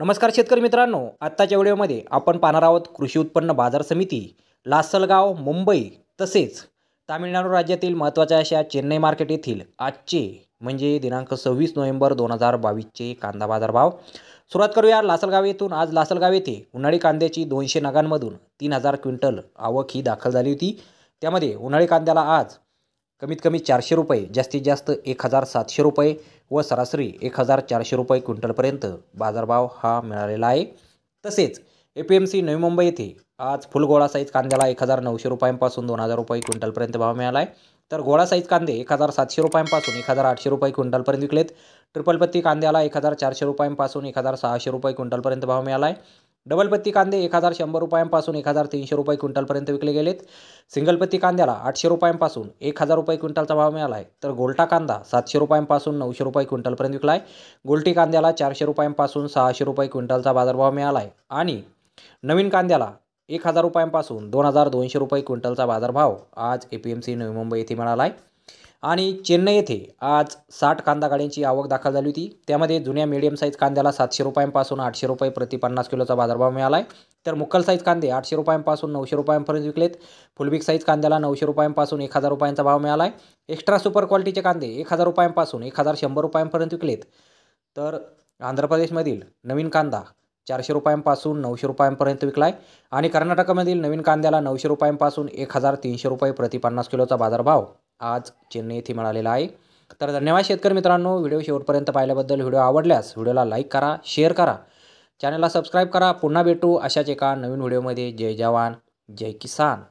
नमस्कार शेतकरी मित्रांनो आत्ताच्या व्हिडिओमध्ये आपण पाहणार आहोत कृषी उत्पन्न बाजार समिती लासलगाव मुंबई तसेच तामिळनाडू राज्यातील महत्त्वाच्या अशा चेन्नई मार्केट येथील आजचे म्हणजे दिनांक सव्वीस नोव्हेंबर दोन हजार बावीसचे कांदा बाजार भाव सुरुवात करूया लासलगाव येथून आज लासलगाव येथे उन्हाळी कांद्याची दोनशे नगांमधून तीन हजार क्विंटल आवक ही दाखल झाली होती त्यामध्ये उन्हाळी कांद्याला आज कमीत कमी चारशे रुपये जास्तीत जास्त एक हजार सातशे रुपये व सरासरी एक हजार चारशे रुपये क्विंटलपर्यंत बाजारभाव हा मिळालेला आहे तसेच ए पी एम सी नवी मुंबई येथे आज फुल गोळा साईज कांद्याला एक हजार नऊशे रुपयांपासून दोन हजार रुपये क्विंटलपर्यंत भाव मिळाला आहे तर गोळा साईज कांदे एक हजार सातशे रुपयांपासून एक हजार आठशे रुपये क्विंटलपर्यंत विकलेत ट्रिपलपत्ती कांद्याला एक हजार चारशे रुपयांपासून एक हजार सहाशे रुपये क्विंटलपर्यंत भाव मिळाला आहे डबलपत्ती कांदे एक हजार शंभर रुपयांपासून एक हजार तीनशे रुपये क्विंटलपर्यंत विकले गेलेत सिंगलपत्ती कांद्याला आठशे रुपयांपासून एक हजार रुपये क्विंटलचा भाव मिळाला आहे तर गोल्टा कांदा सातशे रुपयांपासून नऊशे रुपये क्विंटलपर्यंत विकला आहे गोलटी कांद्याला चारशे रुपयांपासून सहाशे रुपये क्विंटलचा बाजारभाव मिळाला आहे आणि नवीन कांद्याला एक हजार रुपयांपासून दोन हजार दोनशे रुपये क्विंटलचा बाजारभाव आज ए पी एम सी नवी मुंबई येथे मिळाला आहे आणि चेन्नई येथे आज साठ कांदा गाड्यांची आवक दाखल झाली होती त्यामध्ये जुन्या मीडियम साईज कांद्याला सातशे रुपयांपासून आठशे रुपये प्रति पन्नास किलोचा बाजारभाव मिळाला आहे तर मुक्कल साईज कांदे आठशे रुपयांपासून नऊशे रुपयांपर्यंत विकलेत फुलबिक साईज कांद्याला नऊशे रुपयांपासून एक हजार रुपयांचा भाव मिळाला आहे एक्स्ट्रा सुपर क्वालिटीचे कांदे एक हजार रुपयांपासून एक हजार शंभर रुपयांपर्यंत विकलेत तर आंध्र प्रदेशमधील नवीन कांदा चारशे रुपयांपासून नऊशे रुपयांपर्यंत विकला आहे आणि कर्नाटकामधील नवीन कांद्याला नऊशे रुपयांपासून एक हजार तीनशे रुपये प्रति पन्नास किलोचा बाजारभाव आज चेन्नई येथे मिळालेला आहे तर धन्यवाद शेतकरी मित्रांनो व्हिडिओ शेवटपर्यंत पाहिल्याबद्दल व्हिडिओ आवडल्यास व्हिडिओला लाईक करा शेअर करा चॅनलला सबस्क्राईब करा पुन्हा भेटू अशाच एका नवीन व्हिडिओमध्ये जय जवान जय किसान